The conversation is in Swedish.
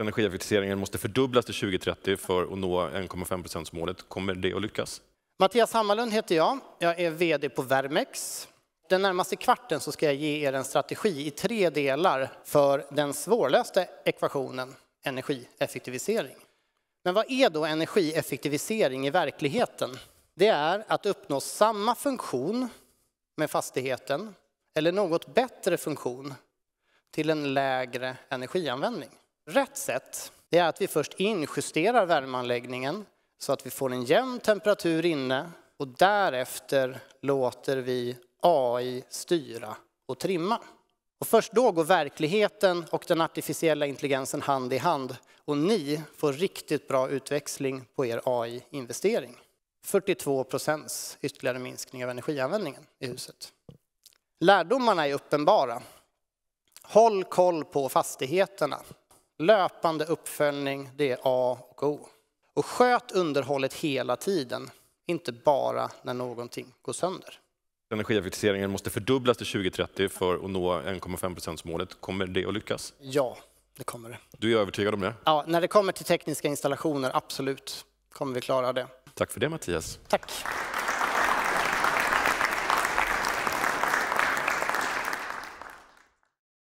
energieffektiviseringen måste fördubblas till 2030 för att nå 1,5 procentsmålet. Kommer det att lyckas? Mattias Hammarlund heter jag. Jag är VD på Vermex. Den närmaste kvarten så ska jag ge er en strategi i tre delar för den svårlösta ekvationen energieffektivisering. Men vad är då energieffektivisering i verkligheten? Det är att uppnå samma funktion med fastigheten eller något bättre funktion till en lägre energianvändning. Rätt sätt är att vi först injusterar värmeanläggningen så att vi får en jämn temperatur inne och därefter låter vi AI styra och trimma. Och först då går verkligheten och den artificiella intelligensen hand i hand och ni får riktigt bra utväxling på er AI-investering. 42 procents ytterligare minskning av energianvändningen i huset. Lärdomarna är uppenbara. Håll koll på fastigheterna löpande uppföljning, det är A och O. Och sköt underhållet hela tiden, inte bara när någonting går sönder. Energieffektiviseringen måste fördubblas till 2030 för att nå 1,5 procentsmålet Kommer det att lyckas? Ja, det kommer det. Du är övertygad om det? Ja, när det kommer till tekniska installationer, absolut, kommer vi klara det. Tack för det Mattias. Tack.